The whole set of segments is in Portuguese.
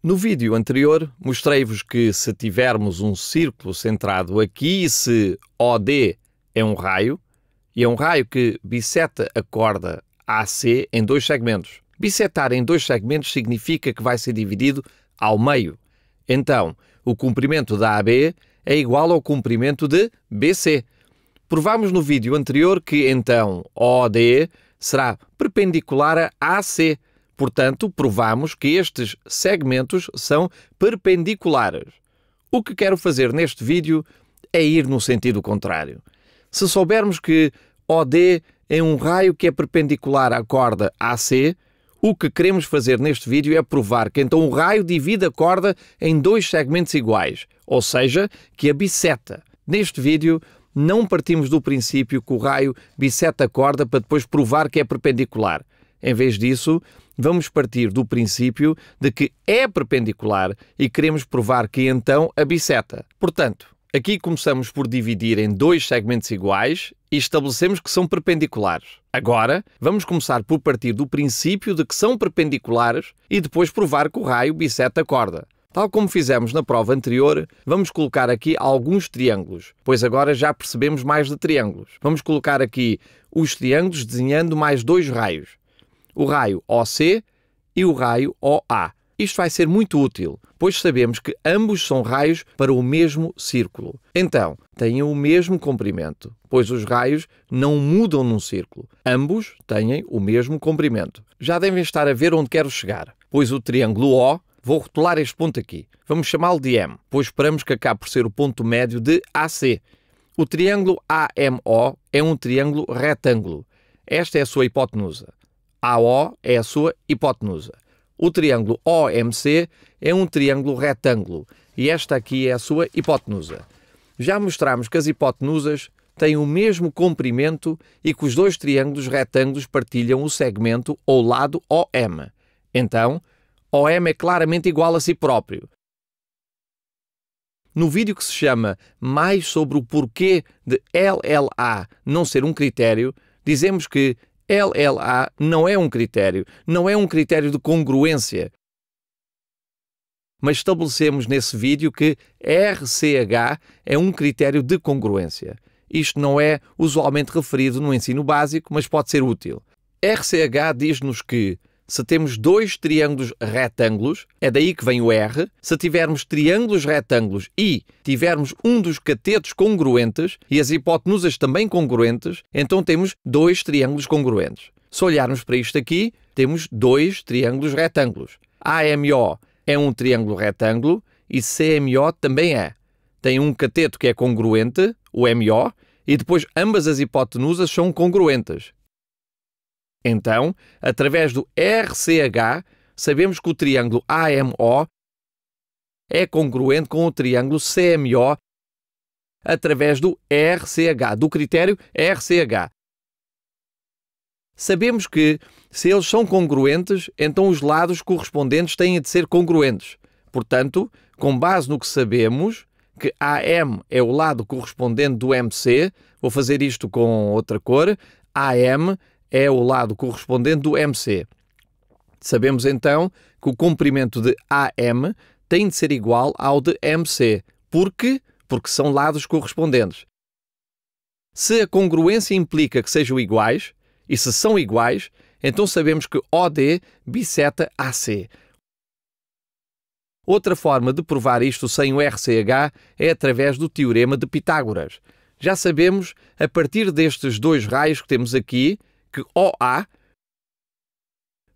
No vídeo anterior, mostrei-vos que se tivermos um círculo centrado aqui, e se OD é um raio, e é um raio que biseta a corda AC em dois segmentos. Bissetar em dois segmentos significa que vai ser dividido ao meio. Então, o comprimento da AB é igual ao comprimento de BC. Provámos no vídeo anterior que, então, OD será perpendicular a AC, Portanto, provamos que estes segmentos são perpendiculares. O que quero fazer neste vídeo é ir no sentido contrário. Se soubermos que OD é um raio que é perpendicular à corda AC, o que queremos fazer neste vídeo é provar que então o raio divide a corda em dois segmentos iguais, ou seja, que a biseta. Neste vídeo, não partimos do princípio que o raio biseta a corda para depois provar que é perpendicular. Em vez disso, vamos partir do princípio de que é perpendicular e queremos provar que então a biseta. Portanto, aqui começamos por dividir em dois segmentos iguais e estabelecemos que são perpendiculares. Agora, vamos começar por partir do princípio de que são perpendiculares e depois provar que o raio biseta a corda. Tal como fizemos na prova anterior, vamos colocar aqui alguns triângulos, pois agora já percebemos mais de triângulos. Vamos colocar aqui os triângulos desenhando mais dois raios o raio OC e o raio OA. Isto vai ser muito útil, pois sabemos que ambos são raios para o mesmo círculo. Então, têm o mesmo comprimento, pois os raios não mudam num círculo. Ambos têm o mesmo comprimento. Já devem estar a ver onde quero chegar, pois o triângulo O, vou rotular este ponto aqui, vamos chamá-lo de M, pois esperamos que acabe por ser o ponto médio de AC. O triângulo AMO é um triângulo retângulo. Esta é a sua hipotenusa. AO é a sua hipotenusa. O triângulo OMC é um triângulo retângulo e esta aqui é a sua hipotenusa. Já mostramos que as hipotenusas têm o mesmo comprimento e que os dois triângulos retângulos partilham o segmento ou lado OM. Então, OM é claramente igual a si próprio. No vídeo que se chama Mais sobre o porquê de LLA não ser um critério, dizemos que LLA não é um critério, não é um critério de congruência. Mas estabelecemos nesse vídeo que RCH é um critério de congruência. Isto não é usualmente referido no ensino básico, mas pode ser útil. RCH diz-nos que se temos dois triângulos retângulos, é daí que vem o R. Se tivermos triângulos retângulos e tivermos um dos catetos congruentes e as hipotenusas também congruentes, então temos dois triângulos congruentes. Se olharmos para isto aqui, temos dois triângulos retângulos. AMO é um triângulo retângulo e CMO também é. Tem um cateto que é congruente, o MO, e depois ambas as hipotenusas são congruentes, então, através do RCH, sabemos que o triângulo AMO é congruente com o triângulo CMO através do RCH, do critério RCH. Sabemos que, se eles são congruentes, então os lados correspondentes têm de ser congruentes. Portanto, com base no que sabemos, que AM é o lado correspondente do MC, vou fazer isto com outra cor, AM é o lado correspondente do MC. Sabemos então que o comprimento de AM tem de ser igual ao de MC. Porque? Porque são lados correspondentes. Se a congruência implica que sejam iguais, e se são iguais, então sabemos que OD biseta AC. Outra forma de provar isto sem o RCH é através do teorema de Pitágoras. Já sabemos, a partir destes dois raios que temos aqui, que OA,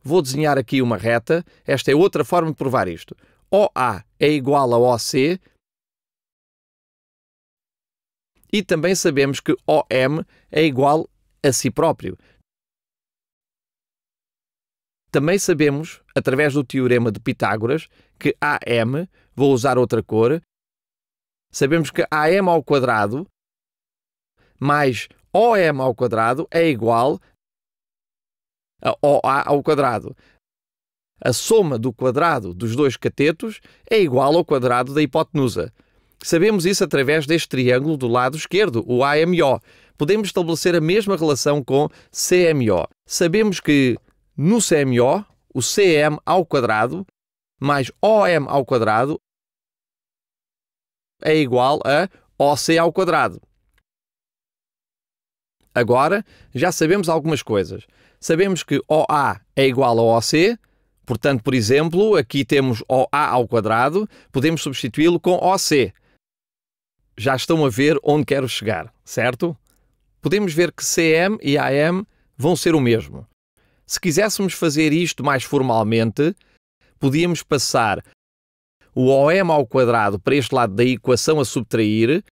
vou desenhar aqui uma reta, esta é outra forma de provar isto. OA é igual a OC e também sabemos que OM é igual a si próprio. Também sabemos, através do teorema de Pitágoras, que AM, vou usar outra cor, sabemos que AM ao quadrado mais OM ao quadrado é igual OA ao quadrado. A soma do quadrado dos dois catetos é igual ao quadrado da hipotenusa. Sabemos isso através deste triângulo do lado esquerdo, o AMO. Podemos estabelecer a mesma relação com CMO. Sabemos que no CMO, o CM ao quadrado mais OM ao quadrado é igual a OC ao quadrado. Agora já sabemos algumas coisas. Sabemos que OA é igual a OC, portanto, por exemplo, aqui temos OA ao quadrado, podemos substituí-lo com OC. Já estão a ver onde quero chegar, certo? Podemos ver que CM e AM vão ser o mesmo. Se quiséssemos fazer isto mais formalmente, podíamos passar o OM ao quadrado para este lado da equação a subtrair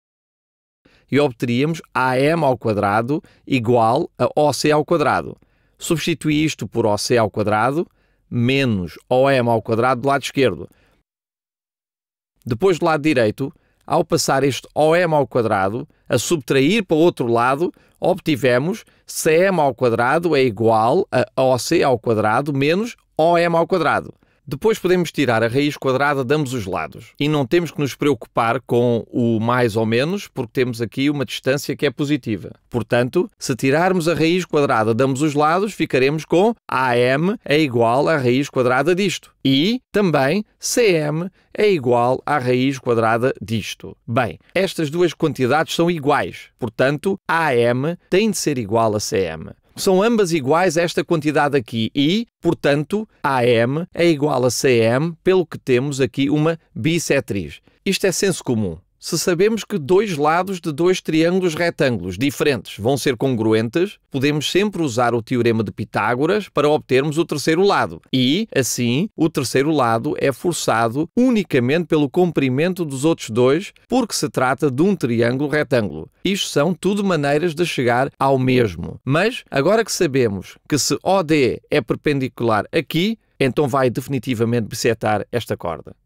e obteríamos AM ao quadrado igual a OC ao quadrado. Substitui isto por OC ao quadrado menos OM ao quadrado do lado esquerdo. Depois do lado direito, ao passar este OM ao quadrado a subtrair para o outro lado, obtivemos CM ao quadrado é igual a OC ao quadrado menos OM ao quadrado. Depois podemos tirar a raiz quadrada de ambos os lados e não temos que nos preocupar com o mais ou menos, porque temos aqui uma distância que é positiva. Portanto, se tirarmos a raiz quadrada de ambos os lados, ficaremos com AM é igual à raiz quadrada disto e também CM é igual à raiz quadrada disto. Bem, estas duas quantidades são iguais, portanto, AM tem de ser igual a CM. São ambas iguais a esta quantidade aqui e, portanto, AM é igual a CM, pelo que temos aqui uma bissetriz. Isto é senso comum. Se sabemos que dois lados de dois triângulos retângulos diferentes vão ser congruentes, podemos sempre usar o teorema de Pitágoras para obtermos o terceiro lado. E, assim, o terceiro lado é forçado unicamente pelo comprimento dos outros dois, porque se trata de um triângulo retângulo. Isto são tudo maneiras de chegar ao mesmo. Mas, agora que sabemos que se OD é perpendicular aqui, então vai definitivamente bissetar esta corda.